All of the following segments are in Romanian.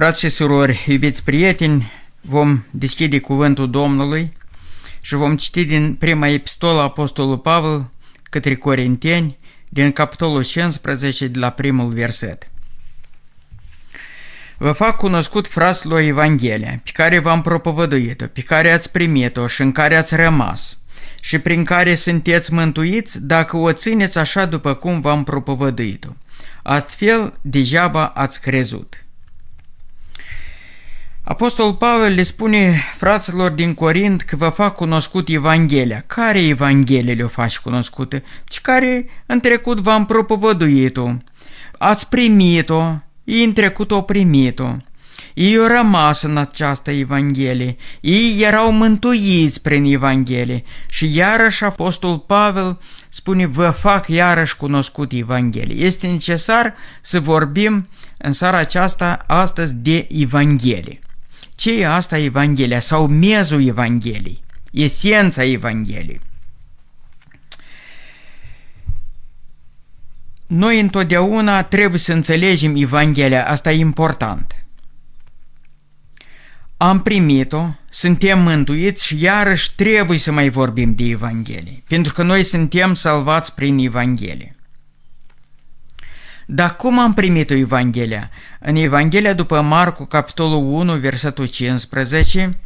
Frați și surori, iubiți prieteni, vom deschide cuvântul Domnului și vom citi din prima epistolă Apostolul Pavel către Corinteni, din capitolul 15, de la primul verset. Vă fac cunoscut fraților Evanghelia, pe care v-am propovăduit-o, pe care ați primit-o și în care ați rămas, și prin care sunteți mântuiți dacă o țineți așa după cum v-am propovăduit-o. Astfel, degeaba ați crezut. Apostol Pavel le spune fraților din Corint că vă fac cunoscut Evanghelia. Care Evanghelie le-o faci cunoscută? Și care în trecut v-am propovăduit-o. Ați primit-o, ei în trecut o primit-o. Ei au rămas în această Evanghelie, ei erau mântuiți prin Evanghelie și iarăși Apostol Pavel spune, vă fac iarăși cunoscut Evanghelie. Este necesar să vorbim în seara aceasta astăzi de Evanghelie. Ce e asta Evanghelia sau miezul Evangheliei, esența Evangheliei? Noi întotdeauna trebuie să înțelegem Evanghelia, asta e important. Am primit-o, suntem mântuiți și iarăși trebuie să mai vorbim de Evanghelie, pentru că noi suntem salvați prin Evanghelie. Dar cum am primit-o Evanghelia? În Evanghelia după Marcu, capitolul 1, versetul 15,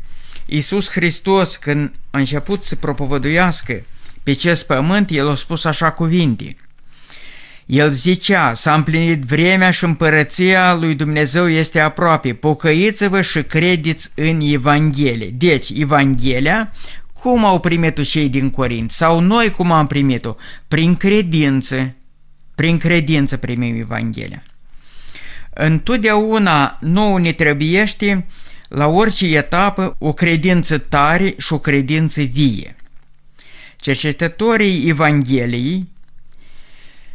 Iisus Hristos, când a început să propovăduiască pe acest pământ, El a spus așa cuvinte. El zicea, s-a împlinit vremea și împărăția lui Dumnezeu este aproape, pocăiți-vă și credeți în Evanghelie. Deci, Evanghelia, cum au primit-o cei din Corint? Sau noi cum am primit-o? Prin credință. Prin credință primim Evanghelia. Întotdeauna nouă ne trebuiește la orice etapă o credință tare și o credință vie. Cercetătorii Evangheliei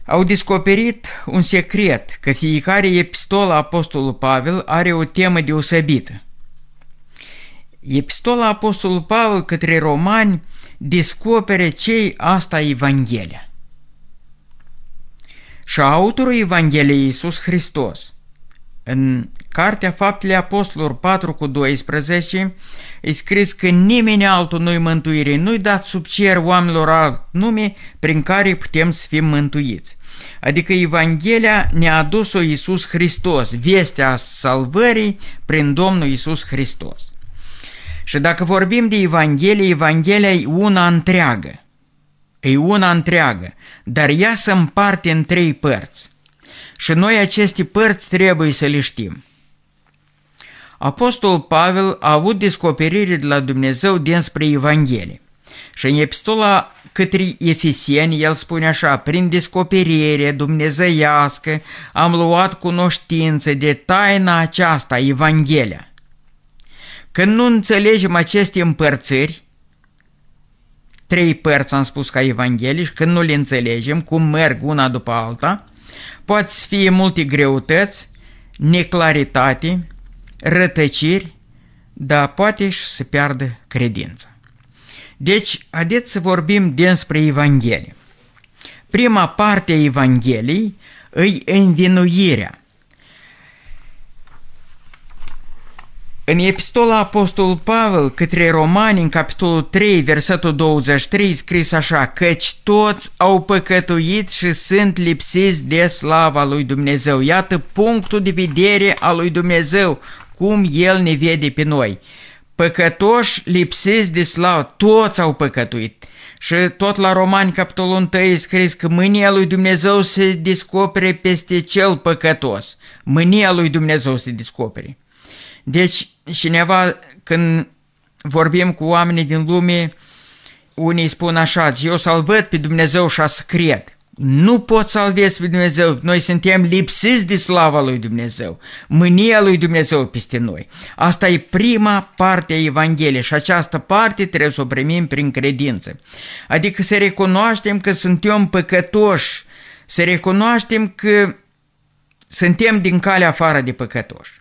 au descoperit un secret că fiecare epistolă Apostolul Pavel are o temă deosebită. Epistola Apostolului Pavel către romani descopere cei asta Evanghelia și a autorului Evangheliei Iisus Hristos. În Cartea Faptele Apostolilor 4 cu 12 e scris că nimeni altul nu-i mântuire, nu-i dat sub cer oamenilor alt nume prin care putem să fim mântuiți. Adică Evanghelia ne-a adus-o Iisus Hristos, vestea salvării prin Domnul Iisus Hristos. Și dacă vorbim de Evanghelie, Evanghelia e una întreagă e una întreagă, dar ea se împarte în trei părți. Și noi aceste părți trebuie să le știm. Apostol Pavel a avut descoperire de la Dumnezeu despre Evanghelie. Și în epistola către Efesieni, el spune așa, prin descoperire dumnezeiască am luat cunoștință de taina aceasta, Evanghelia. Când nu înțelegem aceste împărțiri, trei părți am spus ca evanghelici, când nu le înțelegem, cum merg una după alta, poate fi multe greutăți, neclaritate, rătăciri, dar poate și să piardă credința. Deci, haideți să vorbim despre Evanghelie. Prima parte a Evangheliei îi învinuirea, În epistola Apostol Pavel către romani în capitolul 3, versetul 23, scris așa, Căci toți au păcătuit și sunt lipsiți de slava lui Dumnezeu. Iată punctul de vedere a lui Dumnezeu, cum El ne vede pe noi. Păcătoși lipsiți de slavă, toți au păcătuit. Și tot la Romani, capitolul 1, e scris că mânia lui Dumnezeu se descopere peste cel păcătos. Mânia lui Dumnezeu se descopere. Deci, cineva, când vorbim cu oamenii din lume, unii spun așa, eu să-L văd pe Dumnezeu și să cred. Nu pot să-L vezi pe Dumnezeu, noi suntem lipsiți de slava lui Dumnezeu, mânia lui Dumnezeu peste noi. Asta e prima parte a Evangheliei și această parte trebuie să o primim prin credință. Adică să recunoaștem că suntem păcătoși, să recunoaștem că suntem din calea afară de păcătoși.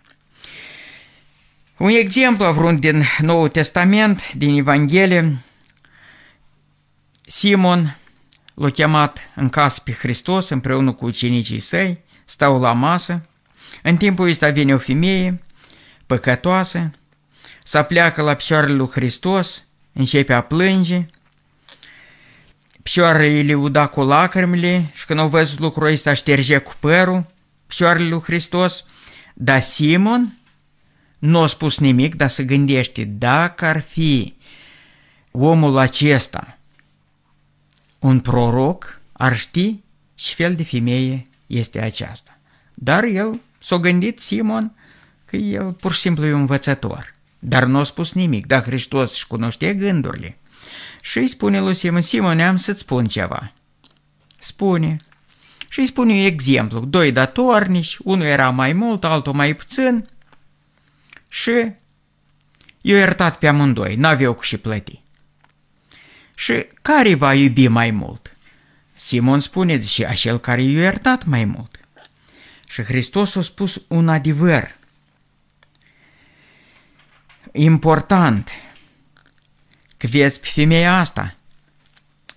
Un exemplu avrund din Noul Testament, din Evanghelie, Simon l-a chemat în cas pe Hristos împreună cu ucenicii săi, stau la masă, în timpul ăsta vine o femeie păcătoasă, să pleacă la picioarele lui Hristos, începe a plânge, picioarele îi uda cu lacrimile și când au văzut lucrul ăsta șterge cu părul picioarele lui Hristos, dar Simon nu a spus nimic, dar se gândește, dacă ar fi omul acesta un proroc, ar ști ce fel de femeie este aceasta. Dar el s-a gândit, Simon, că el pur și simplu e un învățător. Dar nu a spus nimic, dar Hristos își cunoște gândurile. Și îi spune lui Simon, Simon, am să-ți spun ceva. Spune. Și îi spune un exemplu, doi datornici, unul era mai mult, altul mai puțin, și i iertat pe amândoi, n-aveau cu și plăti. Și care va iubi mai mult? Simon spune și acel care i-a iertat mai mult. Și Hristos a spus un adevăr important, că vezi pe femeia asta –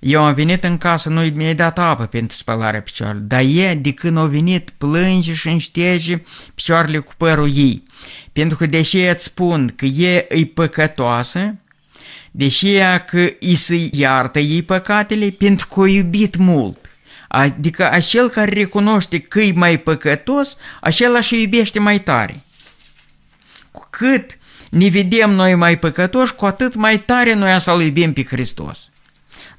eu am venit în casă, nu mi-ai dat apă pentru spălarea picioarelor, dar e de când au venit, plânge și înștege picioarele cu părul ei. Pentru că, deși îți spun că e îi păcătoasă, deși ea că îi se iartă ei păcatele, pentru că o iubit mult. Adică acel care recunoaște că e mai păcătos, acela și iubește mai tare. Cu cât ne vedem noi mai păcătoși, cu atât mai tare noi să-L iubim pe Hristos.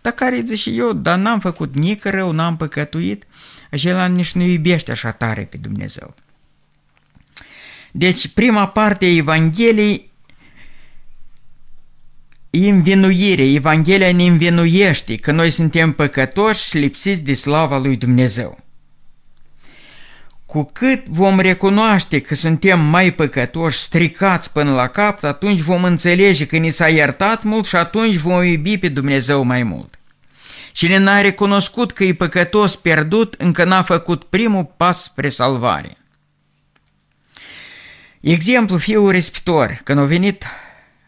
Dar care zice eu, dar n-am făcut nici rău, n-am păcătuit, acela nici nu iubește așa tare pe Dumnezeu. Deci prima parte a Evangheliei invinuire, Evanghelia ne invinuiește că noi suntem păcătoși și lipsiți de slava lui Dumnezeu. Cu cât vom recunoaște că suntem mai păcătoși, stricați până la cap, atunci vom înțelege că ni s-a iertat mult și atunci vom iubi pe Dumnezeu mai mult. Cine n-a recunoscut că e păcătos pierdut, încă n-a făcut primul pas spre salvare. Exemplu, fiul respitor, când a venit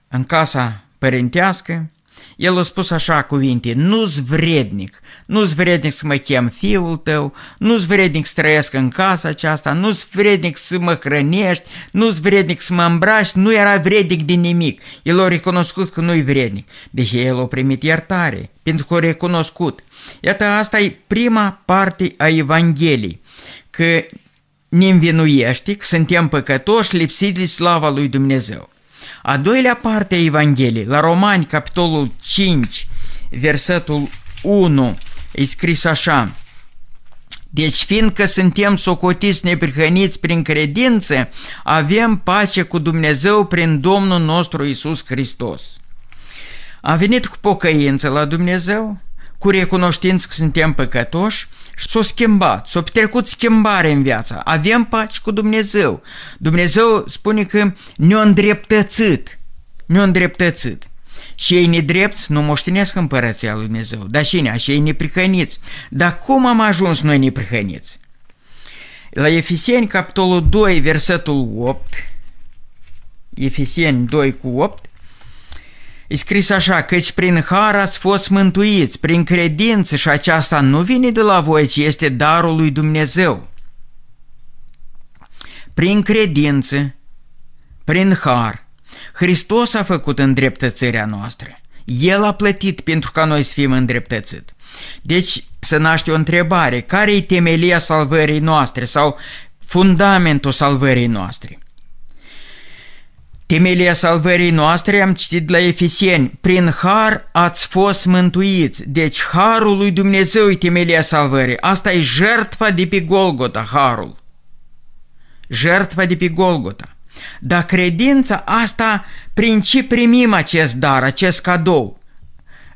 în casa părintească, el a spus așa cuvinte, nu-s vrednic, nu-s vrednic să mă chem fiul tău, nu-s vrednic să trăiesc în casa aceasta, nu-s vrednic să mă hrănești, nu-s vrednic să mă îmbraci, nu era vrednic de nimic. El a recunoscut că nu-i vrednic, deși el a primit iertare, pentru că a recunoscut. Iată, asta e prima parte a Evangheliei, că ne învinuiește că suntem păcătoși lipsiți de slava lui Dumnezeu. A doilea parte a Evangheliei, la Romani, capitolul 5, versetul 1, e scris așa. Deci fiindcă suntem socotiți neprihăniți prin credință, avem pace cu Dumnezeu prin Domnul nostru Isus Hristos. Am venit cu pocăință la Dumnezeu, cu recunoștință că suntem păcătoși și s-a schimbat, s-a petrecut schimbare în viața. Avem pace cu Dumnezeu. Dumnezeu spune că ne-a îndreptățit. Ne-a îndreptățit. Și ei nedrepți nu moștenesc împărăția lui Dumnezeu. Dar cine? Și ei neprihăniți. Dar cum am ajuns noi neprihăniți? La Efeseni, capitolul 2, versetul 8, Efeseni 2 cu 8, E scris așa, căci prin har ați fost mântuiți, prin credință și aceasta nu vine de la voi, ci este darul lui Dumnezeu. Prin credință, prin har, Hristos a făcut îndreptățirea noastră. El a plătit pentru ca noi să fim îndreptățit. Deci să naște o întrebare, care e temelia salvării noastre sau fundamentul salvării noastre? Temelia salvării noastre am citit la Efeseni. Prin har ați fost mântuiți. Deci harul lui Dumnezeu e temelia salvării. Asta e jertfa de pe Golgota, harul. Jertfa de pe Golgota. Dar credința asta, prin ce primim acest dar, acest cadou?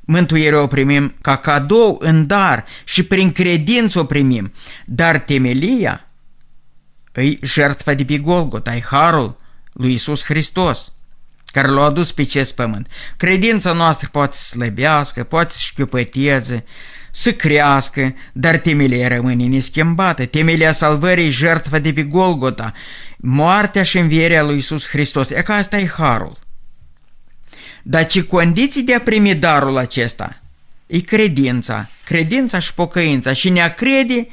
Mântuirea o primim ca cadou în dar și prin credință o primim. Dar temelia e jertfa de pe Golgota, e harul lui Isus Hristos, care l-a adus pe acest pământ. Credința noastră poate să slăbească, poate să șchiupăteze, să crească, dar temelia rămâne neschimbată. Temelia salvării jertfă de pe Golgota, moartea și învierea lui Isus Hristos. E ca asta e harul. Dar ce condiții de a primi darul acesta? E credința, credința și pocăința. Cine a crede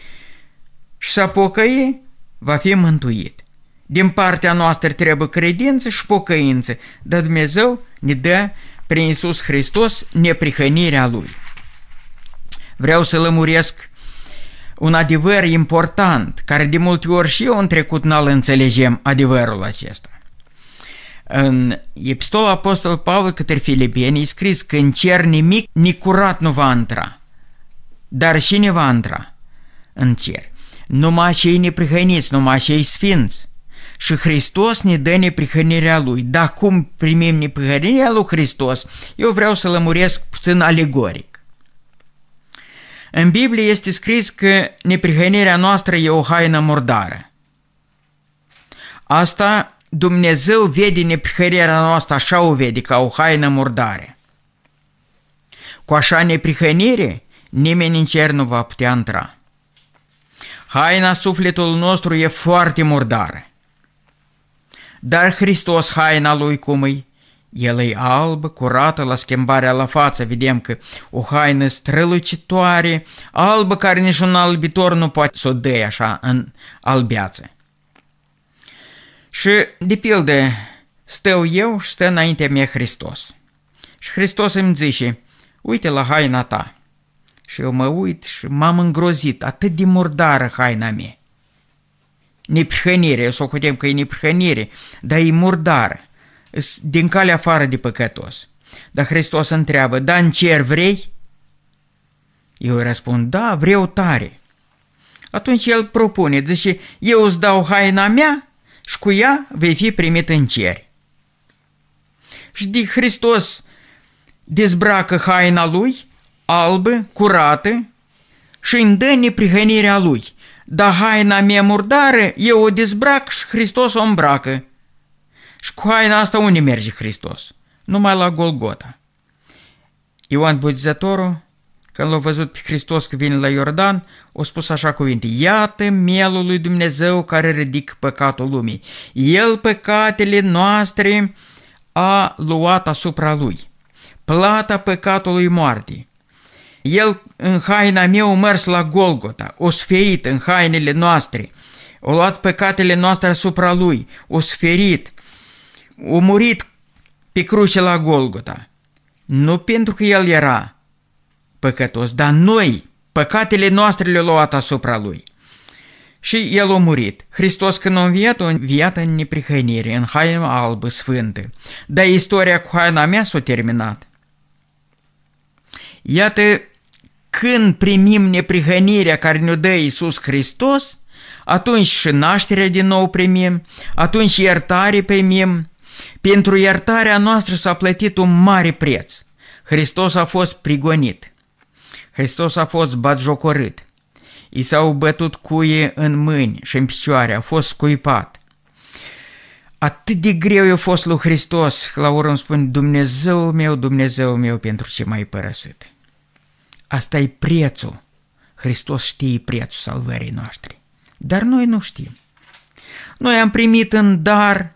și să pocăi, va fi mântuit. Din partea noastră trebuie credință și pocăință, dar Dumnezeu ne dă prin Iisus Hristos neprihănirea Lui. Vreau să lămuresc un adevăr important, care de multe ori și eu în trecut n-al înțelegem adevărul acesta. În epistola Apostol Pavel către Filipieni e scris că în cer nimic nicurat nu va intra, dar și ne va intra în cer. Numai cei neprihăniți, numai cei sfinți și Hristos ne dă neprihănirea Lui. Dar cum primim neprihănirea Lui Hristos? Eu vreau să lămuresc puțin alegoric. În Biblie este scris că neprihănirea noastră e o haină murdară. Asta Dumnezeu vede neprihănirea noastră, așa o vede, ca o haină murdare. Cu așa neprihănire, nimeni în cer nu va putea intra. Haina sufletul nostru e foarte murdară dar Hristos haina lui cum îi. El e alb, curată, la schimbarea la față vedem că o haină strălucitoare, albă care niciun albitor nu poate să o dă așa în albiață. Și, de pildă, stău eu și stă înaintea mea Hristos. Și Hristos îmi zice, uite la haina ta. Și eu mă uit și m-am îngrozit, atât de murdară haina mea neprihănire, să o putem că e neprihănire, dar e murdară, din calea afară de păcătos. Dar Hristos întreabă, da, în cer vrei? Eu îi răspund, da, vreau tare. Atunci el propune, zice, eu îți dau haina mea și cu ea vei fi primit în cer. Și de Hristos dezbracă haina lui, albă, curată, și îmi dă neprihănirea lui da haina mea murdare, eu o dezbrac și Hristos o îmbracă. Și cu haina asta unde merge Hristos? Numai la Golgota. Ioan Botezătorul, când l-a văzut pe Hristos că vine la Iordan, a spus așa cuvinte, Iată mielul lui Dumnezeu care ridică păcatul lumii. El păcatele noastre a luat asupra lui. Plata păcatului moartei. El în haina mea a mers la Golgota, o sferit în hainele noastre, o luat păcatele noastre asupra Lui, o sferit, o murit pe cruce la Golgota. Nu pentru că El era păcătos, dar noi, păcatele noastre le-a luat asupra Lui. Și El a murit. Hristos când a înviat, a înviat în neprihănire, în haină albă, sfântă. Dar istoria cu haina mea s-a terminat. Iată când primim neprihănirea care ne dă Iisus Hristos, atunci și nașterea din nou primim, atunci iertare primim. Pentru iertarea noastră s-a plătit un mare preț. Hristos a fost prigonit. Hristos a fost batjocorât. I s-au bătut cuie în mâini și în picioare, a fost scuipat. Atât de greu a fost lui Hristos, la urmă spun, Dumnezeu meu, Dumnezeu meu, pentru ce m-ai părăsit. Asta e prețul. Hristos știe prețul salvării noastre. Dar noi nu știm. Noi am primit în dar,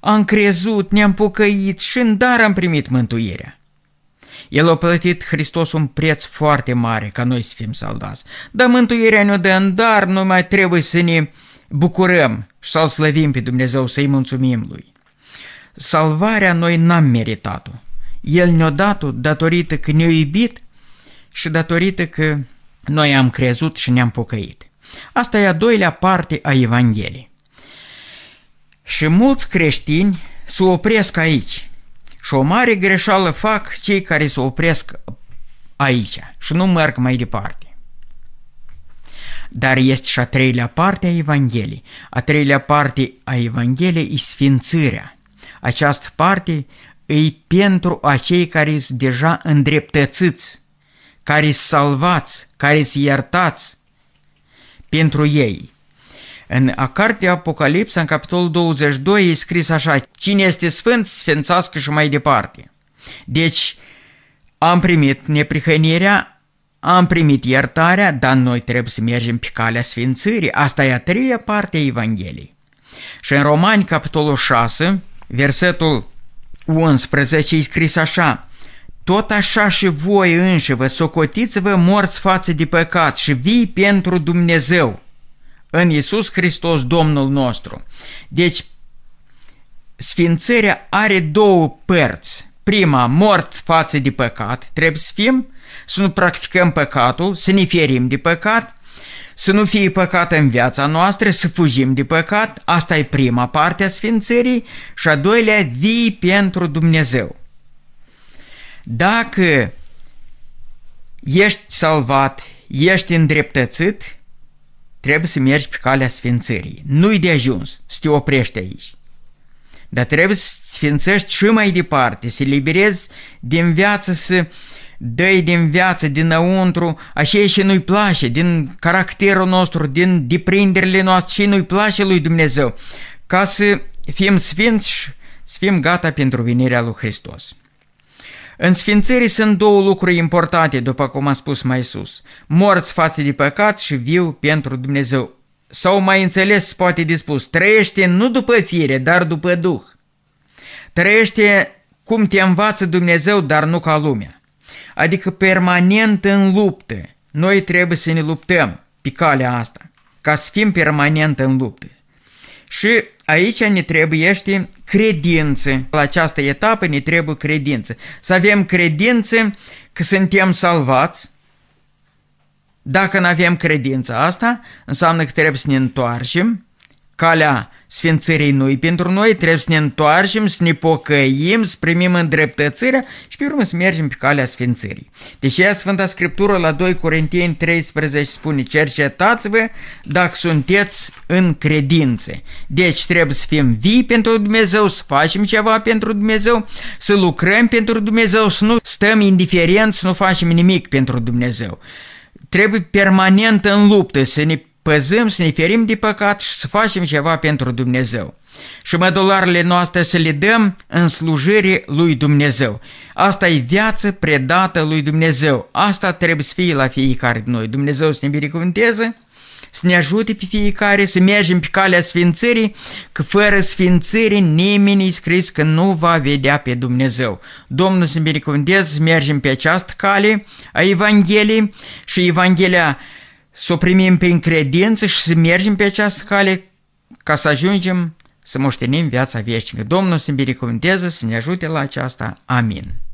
am crezut, ne-am pocăit și în dar am primit mântuirea. El a plătit Hristos un preț foarte mare ca noi să fim salvați. Dar mântuirea ne-o dă în dar, noi mai trebuie să ne bucurăm și să-L slăvim pe Dumnezeu, să-i mulțumim Lui. Salvarea noi n-am meritat-o. El ne o dat-o datorită că ne-a iubit și datorită că noi am crezut și ne-am pocăit. Asta e a doilea parte a Evangheliei. Și mulți creștini se opresc aici. Și o mare greșeală fac cei care se opresc aici și nu merg mai departe. Dar este și a treilea parte a Evangheliei. A treilea parte a Evangheliei e sfințirea. Această parte e pentru acei care sunt deja îndreptățiți care salvați, care îți iertați pentru ei. În a carte Apocalipsa, în capitolul 22, e scris așa, Cine este sfânt, sfințească și mai departe. Deci, am primit neprihănirea, am primit iertarea, dar noi trebuie să mergem pe calea sfințirii. Asta e a treia parte a Evangheliei. Și în Romani, capitolul 6, versetul 11, e scris așa, tot așa și voi înși vă socotiți-vă morți față de păcat și vii pentru Dumnezeu în Isus Hristos Domnul nostru. Deci, sfințirea are două părți. Prima, morți față de păcat, trebuie să fim, să nu practicăm păcatul, să ne ferim de păcat, să nu fie păcat în viața noastră, să fugim de păcat, asta e prima parte a sfințirii și a doilea, vii pentru Dumnezeu. Dacă ești salvat, ești îndreptățit, trebuie să mergi pe calea sfințării. Nu-i de ajuns să te oprești aici. Dar trebuie să sfințești și mai departe, să liberezi din viață, să dăi din viață, dinăuntru, așa și nu-i place, din caracterul nostru, din deprinderile noastre, și nu-i place lui Dumnezeu, ca să fim sfinți și să fim gata pentru venirea lui Hristos. În sfințire sunt două lucruri importante, după cum am spus mai sus, morți față de păcat și viu pentru Dumnezeu. Sau mai înțeles, poate dispus, trăiește nu după fire, dar după Duh. Trăiește cum te învață Dumnezeu, dar nu ca lumea. Adică permanent în luptă. Noi trebuie să ne luptăm pe calea asta, ca să fim permanent în luptă. Și Aici ne trebuiește credință. La această etapă ne trebuie credință. Să avem credință că suntem salvați. Dacă nu avem credința asta, înseamnă că trebuie să ne întoarcem. Calea sfințării noi Pentru noi trebuie să ne întoarcem, să ne pocăim, să primim îndreptățirea și pe urmă să mergem pe calea sfințării. Deci ea Sfânta Scriptură la 2 Corinteni 13 spune Cercetați-vă dacă sunteți în credință. Deci trebuie să fim vii pentru Dumnezeu, să facem ceva pentru Dumnezeu, să lucrăm pentru Dumnezeu, să nu stăm indiferenți, să nu facem nimic pentru Dumnezeu. Trebuie permanent în luptă să ne păzăm, să ne ferim de păcat și să facem ceva pentru Dumnezeu. Și mădularele noastre să le dăm în slujire lui Dumnezeu. Asta e viață predată lui Dumnezeu. Asta trebuie să fie la fiecare din noi. Dumnezeu să ne binecuvânteze, să ne ajute pe fiecare, să mergem pe calea sfințirii, că fără sfințire nimeni e scris că nu va vedea pe Dumnezeu. Domnul să ne binecuvânteze, să mergem pe această cale a Evangheliei și Evanghelia să o primim prin credință și să mergem pe această cale ca să ajungem să moștenim viața veșnică. Domnul să ne binecuvânteze, să ne ajute la aceasta. Amin.